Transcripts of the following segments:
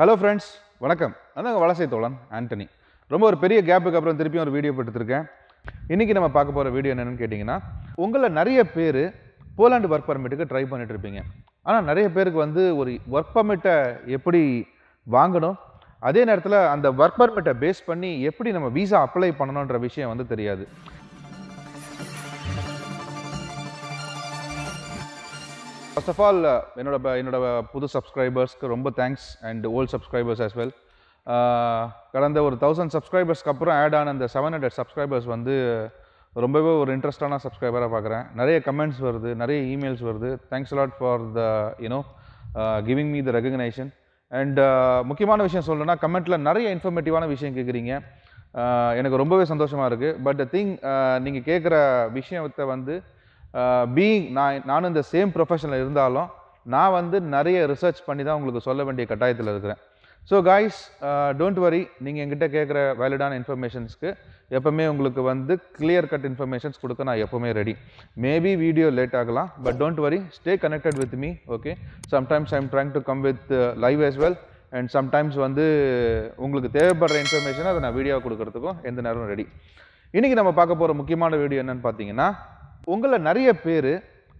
hello friends வணக்கம் அதான் வலசை தோழன் ஆண்டனி ரொம்ப ஒரு பெரிய கேப்புக்கு அப்புறம் திருப்பியும் ஒரு வீடியோ போட்டுருக்கேன் இன்றைக்கி நம்ம பார்க்க போகிற வீடியோ என்னென்னு கேட்டிங்கன்னா உங்களில் நிறைய பேர் போலாண்டு ஒர்க் பர்மிட்டுக்கு ட்ரை பண்ணிட்டு இருப்பீங்க ஆனால் நிறைய பேருக்கு வந்து ஒரு ஒர்க் பர்மிட்டை எப்படி வாங்கணும் அதே நேரத்தில் அந்த ஒர்க் பர்மிட்டை பேஸ் பண்ணி எப்படி நம்ம வீசா அப்ளை பண்ணணுன்ற விஷயம் வந்து தெரியாது ஃபர்ஸ்ட் ஆஃப் ஆல் என்னோட என்னோட புது சப்ஸ்கிரைபர்ஸ்க்கு ரொம்ப thanks and old subscribers as well கடந்த ஒரு தௌசண்ட் சப்ஸ்கிரைபர்ஸ்க்கு அப்புறம் ஆட் ஆன அந்த செவன் ஹண்ட்ரட் சப்ஸ்கிரைபர்ஸ் வந்து ரொம்பவே ஒரு இன்ட்ரெஸ்டான சப்ஸ்கிரைபராக பார்க்குறேன் நிறைய கமெண்ட்ஸ் வருது நிறைய இமெயில்ஸ் வருது thanks lot for the you know giving me the recognition and முக்கியமான விஷயம் சொல்லணும்னா கமெண்ட்டில் நிறைய இன்ஃபர்மேட்டிவான விஷயம் கேட்குறீங்க uh, எனக்கு ரொம்பவே சந்தோஷமாக இருக்குது பட் திங் uh, நீங்கள் கேட்குற விஷயத்தை வந்து பீயிங் நான் நானும் இந்த சேம் ப்ரொஃபஷனில் இருந்தாலும் நான் வந்து நிறைய ரிசர்ச் பண்ணி தான் உங்களுக்கு சொல்ல வேண்டிய கட்டாயத்தில் இருக்கிறேன் ஸோ காய்ஸ் டோன்ட் வரி நீங்கள் எங்கிட்ட கேட்குற வேலிடான இன்ஃபர்மேஷன்ஸ்க்கு எப்போவுமே உங்களுக்கு வந்து கிளியர் கட் இன்ஃபர்மேஷன்ஸ் கொடுக்க நான் எப்போவுமே ரெடி மேபி வீடியோ லேட் ஆகலாம் but don't worry stay connected with me okay sometimes I'm trying to come with live as well and sometimes வந்து உங்களுக்கு தேவைப்படுற இன்ஃபர்மேஷனை அதை நான் வீடியோ கொடுக்கறதுக்கும் எந்த நேரமும் ரெடி இன்றைக்கி நம்ம பார்க்க போகிற முக்கியமான வீடியோ என்னென்னு பார்த்தீங்கன்னா உங்களை நிறைய பேர்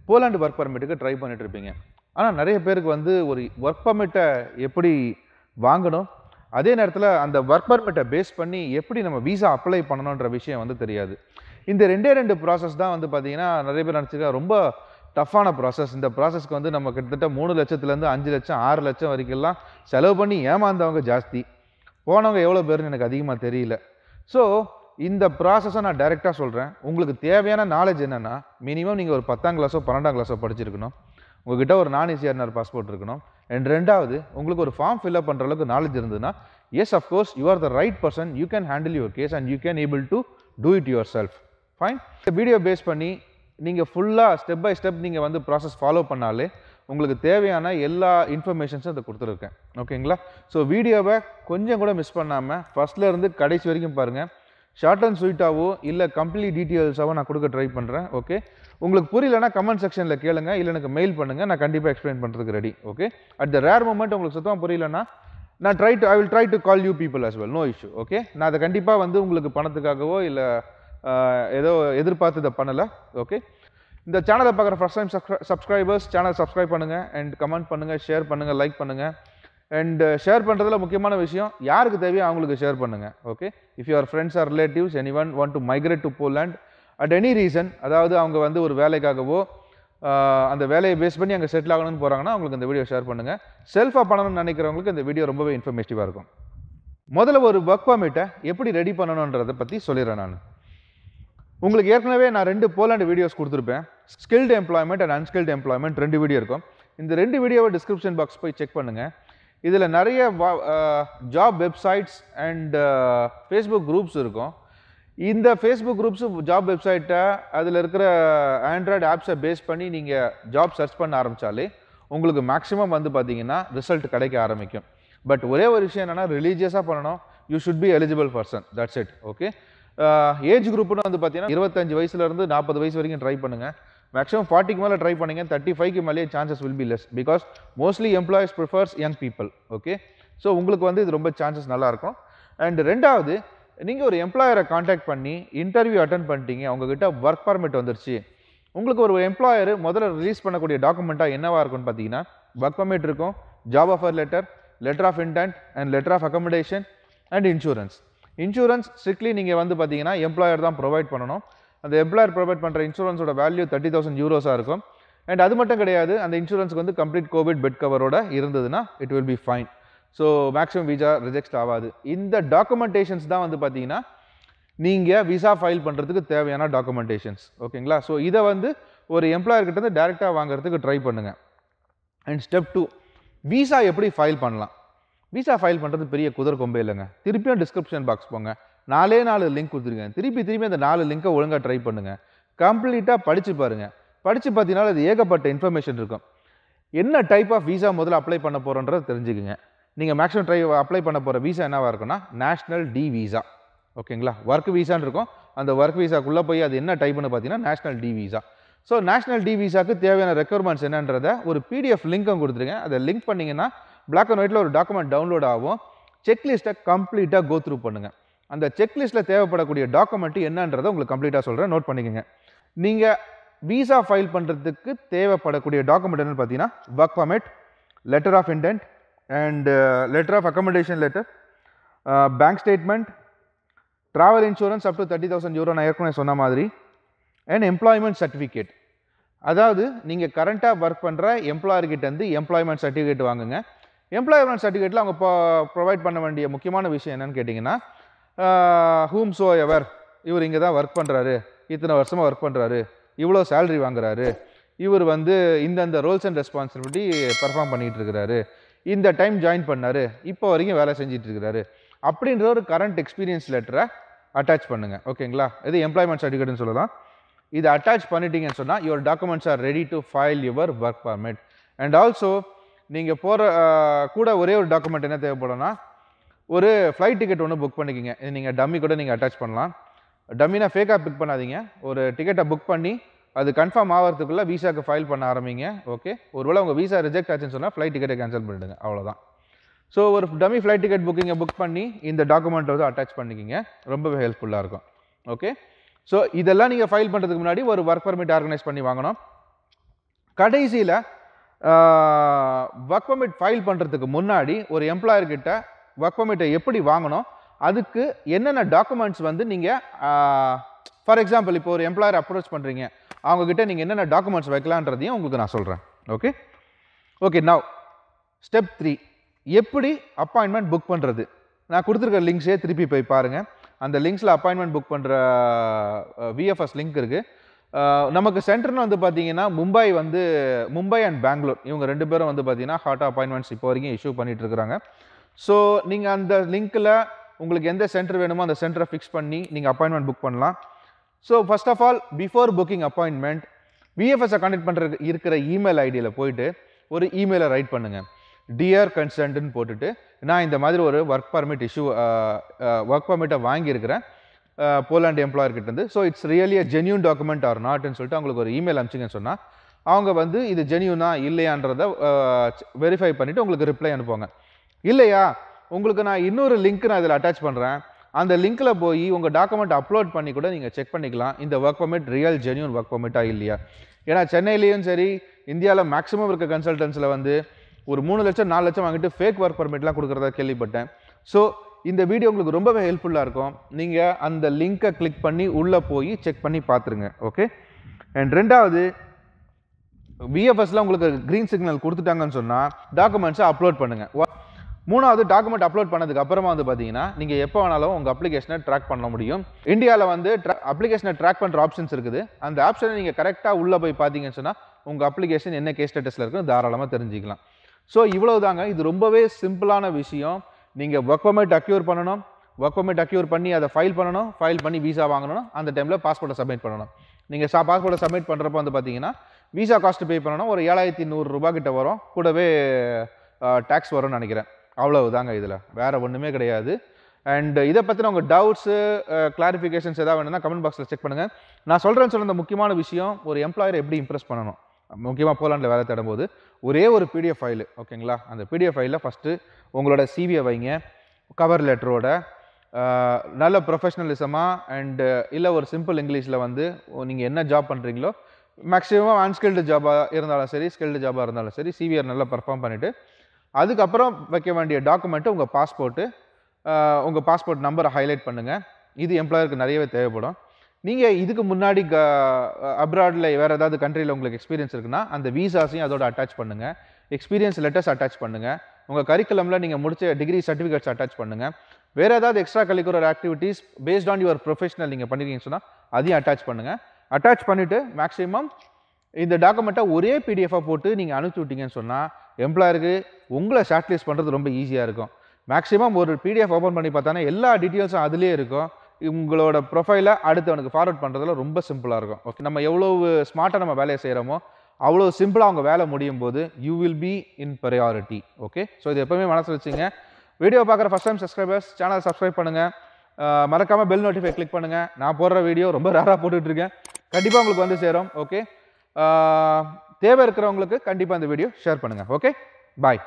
போலாண்டு ஒர்க் பர்மிட்டுக்கு ட்ரை பண்ணிட்டு இருப்பீங்க ஆனால் நிறைய பேருக்கு வந்து ஒரு ஒர்க் பர்மிட்டை எப்படி வாங்கணும் அதே நேரத்தில் அந்த ஒர்க் பர்மிட்டை பேஸ் பண்ணி எப்படி நம்ம விசா அப்ளை பண்ணணுன்ற விஷயம் வந்து தெரியாது இந்த ரெண்டே ரெண்டு ப்ராசஸ் தான் வந்து பார்த்திங்கன்னா நிறைய பேர் நினச்சிருக்கா ரொம்ப டஃப்பான ப்ராசஸ் இந்த ப்ராசஸ்க்கு வந்து நம்ம கிட்டத்தட்ட மூணு லட்சத்துலேருந்து அஞ்சு லட்சம் ஆறு லட்சம் வரைக்கும்லாம் செலவு பண்ணி ஏமாந்தவங்க ஜாஸ்தி போனவங்க எவ்வளோ பேருன்னு எனக்கு அதிகமாக தெரியல ஸோ இந்த ப்ராசஸை நான் டைரெக்டாக சொல்கிறேன் உங்களுக்கு தேவையான நாலேஜ் என்னென்னா மினிமம் நீங்கள் ஒரு பத்தாம் கிளாஸோ பன்னெண்டாம் கிளாஸோ படிச்சிருக்கணும் உங்ககிட்ட ஒரு நான் ஏசிஆர்னார் பாஸ்போர்ட் இருக்கணும் அண்ட் ரெண்டாவது உங்களுக்கு ஒரு ஃபார்ம் ஃபில்அப் பண்ணுற அளவுக்கு நாலேஜ் இருந்ததுன்னா yes of course you are the right person you can handle your case and you can able to do it yourself fine இந்த வீடியோ பேஸ் பண்ணி நீங்கள் ஃபுல்லாக ஸ்டெப் பை ஸ்டெப் நீங்கள் வந்து ப்ராசஸ் ஃபாலோ பண்ணாலே உங்களுக்கு தேவையான எல்லா இன்ஃபர்மேஷன்ஸும் அதை கொடுத்துருக்கேன் ஓகேங்களா ஸோ வீடியோவை கொஞ்சம் கூட மிஸ் பண்ணாமல் ஃபஸ்ட்லேருந்து கடைசி வரைக்கும் பாருங்கள் ஷார்ட் அண்ட் ஸ்வீட்டாகவோ இல்லை கம்ப்ளீட் டீட்டெயில்ஸாகவோ நான் கொடுக்க ட்ரை பண்ணுறேன் ஓகே உங்களுக்கு புரியலனா கமெண்ட் செக்ஷனில் கேளுங்க இல்லை எனக்கு மெயில் பண்ணுங்கள் நான் கண்டிப்பாக எக்ஸ்பிளைன் பண்ணுறதுக்கு ready okay at the rare moment உங்களுக்கு சுத்தமாக புரியலன்னா நான் try to I will try to call you people as well no issue okay நான் அதை கண்டிப்பாக வந்து உங்களுக்கு பணத்துக்காகவோ இல்லை ஏதோ எதிர்பார்த்து இதை பண்ணலை ஓகே இந்த சேனலை பார்க்குற first time subscribers channel subscribe பண்ணுங்கள் அண்ட் கமெண்ட் பண்ணுங்கள் ஷேர் பண்ணுங்கள் லைக் பண்ணுங்கள் அண்டு ஷேர் uh, பண்ணுறதுல முக்கியமான விஷயம் யாருக்கு தேவையோ அவங்களுக்கு ஷேர் பண்ணுங்கள் okay if your friends are relatives any one want to migrate to Poland at any reason அதாவது அவங்க வந்து ஒரு வேலைக்காகவோ அந்த வேலையை பேஸ் பண்ணி அங்கே செட்டில் ஆகணும்னு போகிறாங்கன்னா அவங்களுக்கு இந்த வீடியோ ஷேர் பண்ணுங்கள் செல்ஃபாக பண்ணணும்னு நினைக்கிறவங்களுக்கு இந்த வீடியோ ரொம்பவே இன்ஃபர்மேட்டிவாக இருக்கும் முதல்ல ஒரு ஒர்க் பர்மிட்டை எப்படி ரெடி பண்ணணுன்றதை பற்றி சொல்லிடுறேன் நான் உங்களுக்கு ஏற்கனவே நான் ரெண்டு போலாண்டு வீடியோஸ் கொடுத்துருப்பேன் skilled employment and unskilled employment ரெண்டு வீடியோ இருக்கும் இந்த ரெண்டு வீடியோவை டிஸ்கிரிப்ஷன் பாக்ஸ் போய் செக் பண்ணுங்கள் இதில் நிறைய job websites and Facebook groups இருக்கும் இந்த ஃபேஸ்புக் குரூப்ஸு ஜாப் வெப்சைட்டை அதில் இருக்கிற ஆண்ட்ராய்டு ஆப்ஸை பேஸ் பண்ணி நீங்கள் ஜாப் சர்ச் பண்ண ஆரம்பித்தாலே உங்களுக்கு மேக்ஸிமம் வந்து பார்த்தீங்கன்னா ரிசல்ட் கிடைக்க ஆரம்பிக்கும் பட் ஒரே ஒரு விஷயம் என்னென்னா ரிலீஜியஸாக பண்ணணும் you should be eligible person that's it okay age குரூப்னு வந்து பார்த்தீங்கன்னா இருபத்தஞ்சு வயசுலேருந்து நாற்பது வயசு வரைக்கும் ட்ரை பண்ணுங்கள் மேக்ஸிமம் ஃபார்ட்டிக்கு மேலே ட்ரை பண்ணுங்க தேர்ட்டி ஃபைவ்க்கு மேலே chances will be less because mostly employees prefers young people okay so உங்களுக்கு வந்து இது ரொம்ப சான்சஸ் நல்லாயிருக்கும் அண்ட் ரெண்டாவது நீங்கள் ஒரு எம்ப்ளாயரை காண்டாக்ட் பண்ணி இன்டர்வியூ அட்டன் பண்ணிட்டீங்க அவங்கக்கிட்ட ஒர்க் பர்மிட் வந்துருச்சு உங்களுக்கு ஒரு எம்ப்ளாயர் முதல்ல ரிலீஸ் பண்ணக்கூடிய டாக்குமெண்ட்டாக என்னவாக இருக்கும்னு பார்த்தீங்கன்னா ஒர்க் பர்மிட் இருக்கும் job offer letter letter of intent and letter of accommodation and insurance insurance strictly நீங்கள் வந்து பார்த்தீங்கன்னா எம்ப்ளாயர் தான் ப்ரொவைட் பண்ணணும் அந்த எம்ப்ளாயர் ப்ரொவைட் பண்ணுற இன்சூரன்ஸோட வேல்யூ தேர்ட்டி தௌசண்ட் யூரோஸாக இருக்கும் அண்ட் அது மட்டும் கிடையாது அந்த இன்சூரன்ஸுக்கு வந்து கம்ப்ளீட் கோவிட் பெட் கவரோட இருந்ததுன்னா it will be fine so maximum visa reject ஆகாது இந்த டாக்குமெண்டேஷன்ஸ் தான் வந்து பார்த்தீங்கன்னா நீங்கள் விசா ஃபைல் பண்ணுறதுக்கு தேவையான டாக்குமெண்டேஷன்ஸ் ஓகேங்களா ஸோ இதை வந்து ஒரு வந்து டேரெக்டாக வாங்குறதுக்கு ட்ரை பண்ணுங்கள் அண்ட் ஸ்டெப் டூ விசா எப்படி ஃபைல் பண்ணலாம் விசா ஃபைல் பண்ணுறது பெரிய குதிர கொம்பே இல்லைங்க திருப்பியும் டிஸ்கிரிப்ஷன் பாக்ஸ் போங்க நாலே நாலு லிங்க் கொடுத்துருக்கேன் திருப்பி திரும்பி அந்த நாலு லிங்க்கை ஒழுங்காக ட்ரை பண்ணுங்கள் கம்ப்ளீட்டாக படித்து பாருங்கள் படித்து பார்த்தீங்கன்னா அது ஏகப்பட்ட இன்ஃபர்மேஷன் இருக்கும் என்ன டைப் ஆஃப் விசா முதல்ல அப்ளை பண்ண போகிறோன்றதை தெரிஞ்சுக்குங்க நீங்கள் மேக்ஸிமம் ட்ரை அப்ளை பண்ண போகிற விசா என்னவாக இருக்குன்னா நேஷ்னல் டி விசா ஓகேங்களா ஒர்க் விசான்னு இருக்கும் அந்த ஒர்க் விசாக்குள்ளே போய் அது என்ன டைப்னு பார்த்தீங்கன்னா national D visa so national D விசாக்கு தேவையான ரெக்குயர்மெண்ட்ஸ் என்னன்றதை ஒரு பிடிஎஃப் லிங்க்கும் கொடுத்துருங்க அதை லிங்க் பண்ணிங்கன்னா பிளாக் அண்ட் ஒயிட்டில் ஒரு டாக்குமெண்ட் டவுன்லோட் ஆகும் செக்லிஸ்ட்டை கம்ப்ளீட்டாக கோ பண்ணுங்கள் அந்த செக்லிஸ்ட்டில் தேவைப்படக்கூடிய டாக்குமெண்ட் என்னன்றதை உங்களுக்கு கம்ப்ளீட்டாக சொல்கிறேன் நோட் பண்ணிக்கோங்க நீங்கள் விசா ஃபைல் பண்ணுறதுக்கு தேவைப்படக்கூடிய டாக்குமெண்ட் என்னென்னு பார்த்தீங்கன்னா work permit letter of intent and letter of accommodation letter bank statement travel insurance up to thirty thousand euro நான் ஏற்கனவே சொன்ன மாதிரி அண்ட் எம்ப்ளாய்மெண்ட் சர்டிஃபிகேட் அதாவது நீங்கள் கரண்ட்டாக ஒர்க் பண்ணுற எம்ப்ளாயர்கிட்டேருந்து எம்ப்ளாய்மெண்ட் சர்டிஃபிகேட் வாங்குங்க எம்ப்ளாய்மெண்ட் சர்டிஃபிகேட்டில் அவங்க ப்ரொவைட் பண்ண வேண்டிய முக்கியமான விஷயம் என்னென்னு கேட்டிங்கன்னா ஹூம் சோ எவர் இவர் இங்கே தான் ஒர்க் பண்ணுறாரு இத்தனை வருஷமாக ஒர்க் பண்ணுறாரு இவ்வளோ சேல்ரி வாங்குறாரு இவர் வந்து இந்தந்த ரோல்ஸ் அண்ட் ரெஸ்பான்சிபிலிட்டி பர்ஃபார்ம் பண்ணிகிட்டு இருக்கிறாரு இந்த டைம் ஜாயின் பண்ணார் இப்போ வரைக்கும் வேலை செஞ்சிட்டு இருக்கிறாரு அப்படின்ற ஒரு கரண்ட் எக்ஸ்பீரியன்ஸ் லெட்டரை அட்டாச் பண்ணுங்கள் ஓகேங்களா இது எம்ப்ளாய்மெண்ட் சர்டிஃபிகேட்னு சொல்லலாம் இது அட்டாச் பண்ணிட்டீங்கன்னு சொன்னால் your documents are ready to file your work permit and also நீங்கள் போகிற கூட ஒரே ஒரு டாக்குமெண்ட் என்ன தேவைப்படும்னா ஒரு ஃப்ளைட் டிக்கெட் ஒன்று புக் பண்ணிக்கிங்க இது நீங்கள் டம்மி கூட நீங்கள் அட்டாச் பண்ணலாம் டம்மினா ஃபேக்காக பிக் பண்ணாதீங்க ஒரு டிக்கெட்டை புக் பண்ணி அது கன்ஃபார்ம் ஆகிறதுக்குள்ளே விசாவுக்கு ஃபைல் பண்ண ஆரம்பிங்க ஓகே ஒருவேளை உங்கள் வீசா ரிஜெக்ட் ஆச்சுன்னு சொன்னால் ஃப்ளைட் டிக்கெட்டை கேன்சல் பண்ணிவிடுங்க அவ்வளோதான் ஸோ ஒரு டம்மி ஃப்ளைட் டிக்கெட் புக்கிங்கை புக் பண்ணி இந்த டாக்குமெண்ட்டை வந்து அட்டாச் பண்ணிக்கிங்க ரொம்பவே ஹெல்ப்ஃபுல்லாக இருக்கும் ஓகே ஸோ இதெல்லாம் நீங்கள் ஃபைல் பண்ணுறதுக்கு முன்னாடி ஒரு ஒர்க் பர்மிட் ஆர்கனைஸ் பண்ணி வாங்கணும் கடைசியில் ஒர்க் பர்மிட் ஃபைல் பண்ணுறதுக்கு முன்னாடி ஒரு எம்ப்ளாயர்கிட்ட ஒர்க் பர்மிட்டை எப்படி வாங்கணும் அதுக்கு என்னென்ன டாக்குமெண்ட்ஸ் வந்து நீங்கள் ஃபார் எக்ஸாம்பிள் இப்போ ஒரு எம்ப்ளாயர் அப்ரோச் பண்ணுறீங்க அவங்கக்கிட்ட நீங்கள் என்னென்ன டாக்குமெண்ட்ஸ் வைக்கலான்றதையும் உங்களுக்கு நான் சொல்கிறேன் okay okay now step three எப்படி அப்பாயின்மெண்ட் புக் பண்ணுறது நான் கொடுத்துருக்க லிங்க்ஸே திருப்பி போய் பாருங்கள் அந்த லிங்க்ஸில் அப்பாயின்மெண்ட் புக் பண்ணுற விஎஃப்எஸ் லிங்க் இருக்குது நமக்கு சென்டர்னு வந்து பார்த்தீங்கன்னா மும்பை வந்து மும்பை அண்ட் பெங்களூர் இவங்க ரெண்டு பேரும் வந்து பார்த்தீங்கன்னா ஹாட்டாக அப்பாயின்மெண்ட்ஸ் இப்போ வரைக்கும் இஷ்யூ பண்ணிகிட்டு இருக்கிறாங்க ஸோ நீங்கள் அந்த லிங்க்கில் உங்களுக்கு எந்த சென்டர் வேணுமோ அந்த சென்டரை ஃபிக்ஸ் பண்ணி நீங்கள் அப்பாயின்மெண்ட் புக் பண்ணலாம் so first of all before booking appointment விஎஃப்எஸை கண்டக்ட் பண்ணுற இருக்கிற இமெயில் ஐடியில் போயிட்டு ஒரு இமெயிலை ரைட் பண்ணுங்கள் டிஆர் கன்சன்ட்னு போட்டுட்டு நான் இந்த மாதிரி ஒரு ஒர்க் பர்மிட் இஷ்யூ ஒர்க் பர்மிட்டை வாங்கியிருக்கிறேன் போலாண்ட் எம்ப்ளாயர்கிட்டேருந்து so it's really a genuine document or நாட்னு சொல்லிட்டு அவங்களுக்கு ஒரு இமெயில் அனுப்பிச்சிங்கன்னு சொன்னால் அவங்க வந்து இது ஜென்யூனா இல்லையான்றதை வெரிஃபை பண்ணிவிட்டு உங்களுக்கு ரிப்ளை அனுப்புவாங்க இல்லையா உங்களுக்கு நான் இன்னொரு லிங்க் நான் இதில் அட்டாச் பண்ணுறேன் அந்த லிங்க்கில் போய் உங்கள் டாக்குமெண்ட் அப்லோட் பண்ணி கூட நீங்கள் செக் பண்ணிக்கலாம் இந்த work permit real genuine work பர்மிட்டாக இல்லையா ஏன்னா சென்னையிலையும் சரி இந்தியாவில் மேக்ஸிமம் இருக்க கன்சல்டன்ஸில் வந்து ஒரு மூணு லட்சம் நாலு லட்சம் வாங்கிட்டு ஃபேக் ஒர்க் பர்மிட்லாம் கொடுக்குறதா கேள்விப்பட்டேன் ஸோ இந்த வீடியோ உங்களுக்கு ரொம்பவே ஹெல்ப்ஃபுல்லாக இருக்கும் நீங்கள் அந்த லிங்க்கை கிளிக் பண்ணி உள்ளே போய் செக் பண்ணி பார்த்துருங்க ஓகே அண்ட் ரெண்டாவது விஎஃப்எஸ்லாம் உங்களுக்கு க்ரீன் சிக்னல் கொடுத்துட்டாங்கன்னு சொன்னால் டாக்குமெண்ட்ஸை அப்லோட் பண்ணுங்கள் மூணாவது டாக்குமெண்ட் அப்லோட் பண்ணதுக்கு அப்புறமா வந்து பார்த்தீங்கன்னா நீங்கள் எப்போ வேணாலும் உங்கள் அப்ளிகேஷனை ட்ராக் பண்ண முடியும் இந்தியாவில் வந்து அப்ளிகேஷனை ட்ராக் பண்ணுற ஆப்ஷன்ஸ் இருக்குது அந்த ஆப்ஷனை நீங்கள் கரெக்டாக உள்ளே போய் பார்த்தீங்கன்னு சொன்னால் உங்கள் அப்ளிகேஷன் என்ன கேஸ் ஸ்டேட்டஸில் இருக்குன்னு தாராளமாக தெரிஞ்சுக்கலாம் ஸோ இவ்வளோ தாங்க இது ரொம்பவே சிம்பிளான விஷயம் நீங்கள் ஒர்க் அக்யூர் பண்ணணும் ஒர்க் அக்யூர் பண்ணி அதை ஃபைல் பண்ணணும் ஃபைல் பண்ணி வீசா வாங்கணும் அந்த டைமில் பாஸ்போர்ட்டை சப்மிட் பண்ணணும் நீங்கள் சா பாஸ்போர்ட்டை சப்மிட் பண்ணுறப்ப வந்து பார்த்தீங்கன்னா வீசா காஸ்ட்டு பே பண்ணணும் ஒரு ஏழாயிரத்தி நூறுரூபா கிட்ட வரும் கூடவே டேக்ஸ் வரும்னு நினைக்கிறேன் அவ்வளவு தாங்க இதில் வேறு ஒன்றுமே கிடையாது அண்ட் இதை பற்றின உங்கள் டவுட்ஸு கிளாரிஃபிகேஷன்ஸ் எதாவது வேணும்னா கமெண்ட் பாக்ஸில் செக் பண்ணுங்கள் நான் சொல்கிறேன்னு சொன்ன முக்கியமான விஷயம் ஒரு எம்ப்ளாயரை எப்படி இம்ப்ரெஸ் பண்ணணும் முக்கியமாக போலாண்டில் வேலை தேடும்போது ஒரே ஒரு பிடிஎஃப் ஃபைலு ஓகேங்களா அந்த பிடிஎஃப் ஃபைலில் ஃபஸ்ட்டு உங்களோட சிவியை வைங்க கவர் லெட்டரோட நல்ல ப்ரொஃபஷ்னலிசமாக அண்டு இல்லை ஒரு சிம்பிள் இங்கிலீஷில் வந்து நீங்கள் என்ன ஜாப் பண்ணுறீங்களோ மேக்ஸிமம் அன்ஸ்கில்டு ஜாபாக இருந்தாலும் சரி ஸ்கில்டு ஜாபாக இருந்தாலும் சரி சிவியர் நல்லா பர்ஃபார்ம் பண்ணிவிட்டு அதுக்கப்புறம் வைக்க வேண்டிய டாக்குமெண்ட்டு உங்கள் பாஸ்போர்ட்டு உங்கள் பாஸ்போர்ட் நம்பரை ஹைலைட் பண்ணுங்கள் இது எம்ப்ளாயருக்கு நிறையவே தேவைப்படும் நீங்கள் இதுக்கு முன்னாடி க அப்ராடில் வேறு ஏதாவது கண்ட்ரியில் உங்களுக்கு எக்ஸ்பீரியன்ஸ் இருக்குன்னா அந்த வீசாஸையும் அதோட அட்டாச் பண்ணுங்கள் எக்ஸ்பீரியன்ஸ் லெட்டர்ஸ் அட்டாச் பண்ணுங்கள் உங்கள் கரிக்குலமில் நீங்கள் முடிச்ச டிகிரி சர்டிஃபிகேட்ஸ் அட்டாச் பண்ணுங்கள் வேறு ஏதாவது extra curricular activities based on your professional நீங்கள் பண்ணிக்கிங்கன்னு சொன்னால் அதையும் அட்டாச் பண்ணுங்கள் அட்டாச் பண்ணிவிட்டு மேக்ஸிமம் இந்த டாக்குமெண்ட்டை ஒரே பிடிஎஃபாக போட்டு நீங்கள் அனுப்பிச்சி விட்டீங்கன்னு சொன்னால் எம்ப்ளாயருக்கு உங்களை ஷார்ட்லிஸ்ட் பண்ணுறது ரொம்ப ஈஸியாக இருக்கும் மேக்ஸிமம் ஒரு பிடிஎஃப் ஓப்பன் பண்ணி பார்த்தானே எல்லா டீட்டெயில்ஸும் அதுலேயே இருக்கும் உங்களோட ப்ரொஃபைலை அடுத்தவனுக்கு ஃபார்வர்ட் பண்ணுறதுல ரொம்ப சிம்பிளாக இருக்கும் ஓகே நம்ம எவ்வளோ ஸ்மார்ட்டாக நம்ம வேலையை செய்கிறோமோ அவ்வளோ சிம்பிளாக அவங்க வேலை முடியும் போது you will be in priority okay so இது எப்போவுமே மனசில் வச்சுங்க வீடியோ பார்க்குற first time subscribers channel subscribe பண்ணுங்கள் மறக்காமல் பெல் நோட்டிஃபை கிளிக் பண்ணுங்கள் நான் போடுற வீடியோ ரொம்ப ரேராக போட்டுட்ருக்கேன் கண்டிப்பாக உங்களுக்கு வந்து சேரும் ஓகே தேவை இருக்கிறவங்களுக்கு கண்டிப்பாக இந்த வீடியோ ஷேர் பண்ணுங்கள் ஓகே பாய்